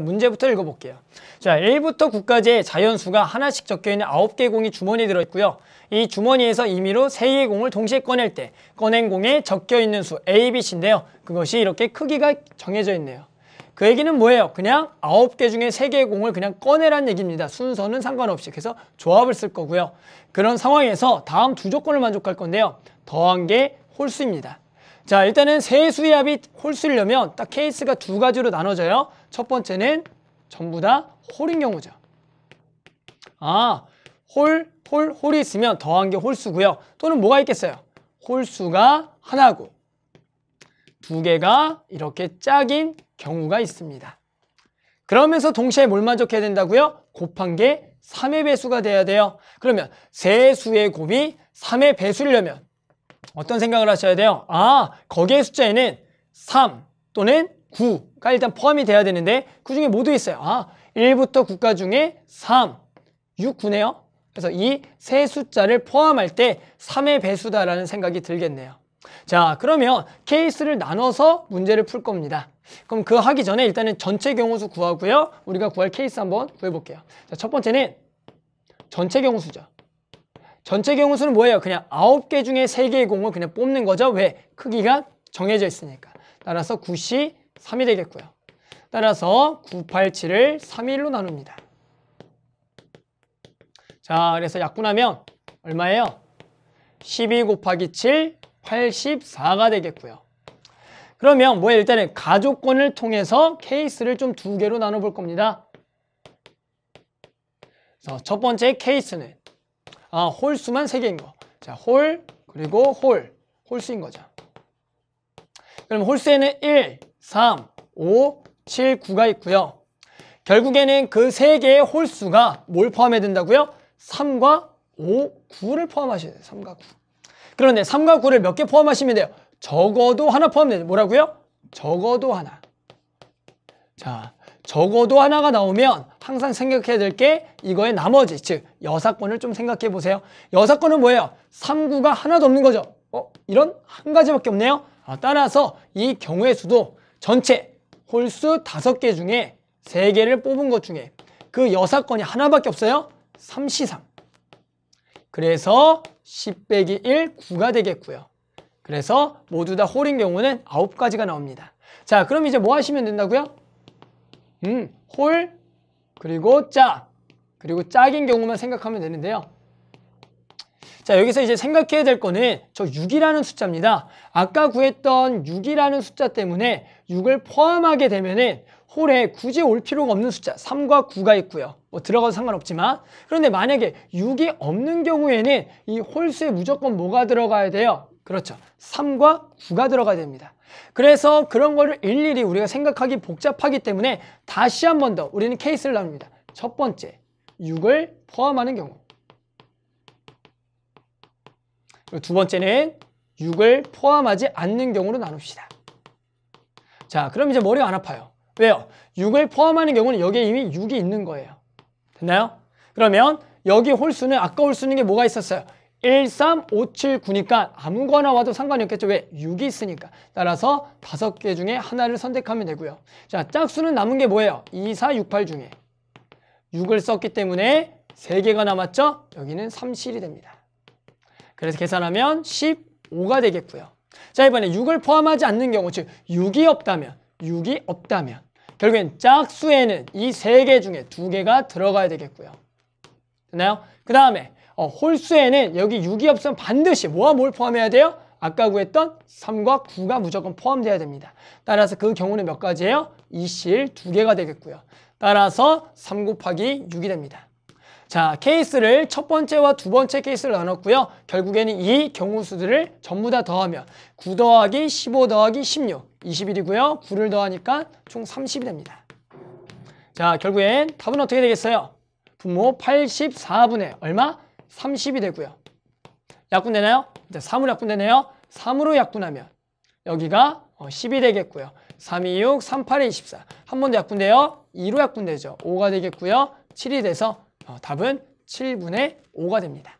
문제부터 읽어볼게요. 자, 1부터 9까지의 자연수가 하나씩 적혀있는 9개 공이 주머니에 들어있고요. 이 주머니에서 임의로 3개의 공을 동시에 꺼낼 때 꺼낸 공에 적혀있는 수 A, B, C인데요. 그것이 이렇게 크기가 정해져 있네요. 그 얘기는 뭐예요? 그냥 9개 중에 3개의 공을 그냥 꺼내란 얘기입니다. 순서는 상관없이. 그래서 조합을 쓸 거고요. 그런 상황에서 다음 두 조건을 만족할 건데요. 더한 게 홀수입니다. 자 일단은 세 수압이 의 홀수려면 이딱 케이스가 두 가지로 나눠져요. 첫 번째는 전부 다 홀인 경우죠. 아, 홀, 홀, 홀이 있으면 더한 게 홀수고요. 또는 뭐가 있겠어요? 홀수가 하나고 두 개가 이렇게 짝인 경우가 있습니다. 그러면서 동시에 뭘 만족해야 된다고요? 곱한 게 3의 배수가 돼야 돼요. 그러면 세수의 곱이 3의 배수려면 이 어떤 생각을 하셔야 돼요? 아, 거기에 숫자에는 3 또는 9가 일단 포함이 돼야 되는데 그 중에 모두 있어요. 아, 1부터 9가 중에 3, 6, 9네요. 그래서 이 세 숫자를 포함할 때 3의 배수다라는 생각이 들겠네요. 자, 그러면 케이스를 나눠서 문제를 풀 겁니다. 그럼 그 하기 전에 일단은 전체 경우수 구하고요. 우리가 구할 케이스 한번 구해볼게요. 자, 첫 번째는 전체 경우수죠. 전체 경우수는 뭐예요? 그냥 9개 중에 3개의 공을 그냥 뽑는 거죠. 왜? 크기가 정해져 있으니까. 따라서 9시 3이 되겠고요. 따라서 9, 8, 7을 3, 일로 나눕니다. 자, 그래서 약분하면 얼마예요? 12 곱하기 7, 84가 되겠고요. 그러면 뭐예요? 일단은 가족권을 통해서 케이스를 좀 두 개로 나눠볼 겁니다. 그래서 첫 번째 케이스는 아, 홀 수만 3개인 거. 자, 홀 그리고 홀. 홀수인 거죠. 그럼 홀수에는 1, 3, 5, 7, 9가 있고요. 결국에는 그 3개의 홀수가 뭘 포함해야 된다고요? 3과 5, 9를 포함하셔야 돼요. 3과 9. 그런데 3과 9를 몇 개 포함하시면 돼요? 적어도 하나 포함되죠 뭐라고요? 적어도 하나. 자, 적어도 하나가 나오면 항상 생각해야 될 게 이거의 나머지 즉 여사권을 좀 생각해 보세요. 여사권은 뭐예요? 3구가 하나도 없는 거죠. 어? 이런 한 가지밖에 없네요. 아, 따라서 이 경우의 수도 전체 홀수 5개 중에 3개를 뽑은 것 중에 그 여사권이 하나밖에 없어요. 3시상. 그래서 10 빼기 1, 9가 되겠고요. 그래서 모두 다 홀인 경우는 9가지가 나옵니다. 자, 그럼 이제 뭐 하시면 된다고요? 음, 홀, 그리고 짝, 그리고 짝인 경우만 생각하면 되는데요. 자, 여기서 이제 생각해야 될 거는 저 6이라는 숫자입니다. 아까 구했던 6이라는 숫자 때문에 6을 포함하게 되면은 홀에 굳이 올 필요가 없는 숫자 3과 9가 있고요. 뭐 들어가도 상관없지만 그런데 만약에 6이 없는 경우에는 이 홀수에 무조건 뭐가 들어가야 돼요? 그렇죠. 3과 9가 들어가야 됩니다. 그래서 그런 거를 일일이 우리가 생각하기 복잡하기 때문에 다시 한 번 더 우리는 케이스를 나눕니다. 첫 번째, 6을 포함하는 경우 두 번째는 6을 포함하지 않는 경우로 나눕시다. 자, 그럼 이제 머리가 안 아파요. 왜요? 6을 포함하는 경우는 여기에 이미 6이 있는 거예요. 됐나요? 그러면 여기 홀수는 아까 홀수는 게 뭐가 있었어요? 1, 3, 5, 7, 9니까 아무거나 와도 상관이 없겠죠. 왜? 6이 있으니까. 따라서 다섯 개 중에 하나를 선택하면 되고요. 자, 짝수는 남은 게 뭐예요? 2, 4, 6, 8 중에 6을 썼기 때문에 3개가 남았죠? 여기는 3실이 됩니다. 그래서 계산하면 15가 되겠고요. 자 이번에 6을 포함하지 않는 경우 즉 6이 없다면 6이 없다면 결국엔 짝수에는 이 세 개 중에 두개가 들어가야 되겠고요. 됐나요? 그 다음에 어, 홀수에는 여기 6이 없으면 반드시 뭐와 뭘 포함해야 돼요? 아까 구했던 3과 9가 무조건 포함돼야 됩니다. 따라서 그 경우는 몇 가지예요? 2실 2개가 되겠고요. 따라서 3 곱하기 6이 됩니다. 자, 케이스를 첫 번째와 두 번째 케이스를 나눴고요. 결국에는 이 경우수들을 전부 다 더하면 9 더하기 15 더하기 16, 21이고요. 9를 더하니까 총 30이 됩니다. 자, 결국엔 답은 어떻게 되겠어요? 분모 84분의 얼마? 30이 되고요. 약분되나요? 이제 3으로 약분되네요. 3으로 약분하면 여기가 10이 어, 되겠고요. 3, 2, 6, 3, 8에 24. 한 번 더 약분돼요. 2로 약분되죠. 5가 되겠고요. 7이 돼서 어, 답은 7분의 5가 됩니다.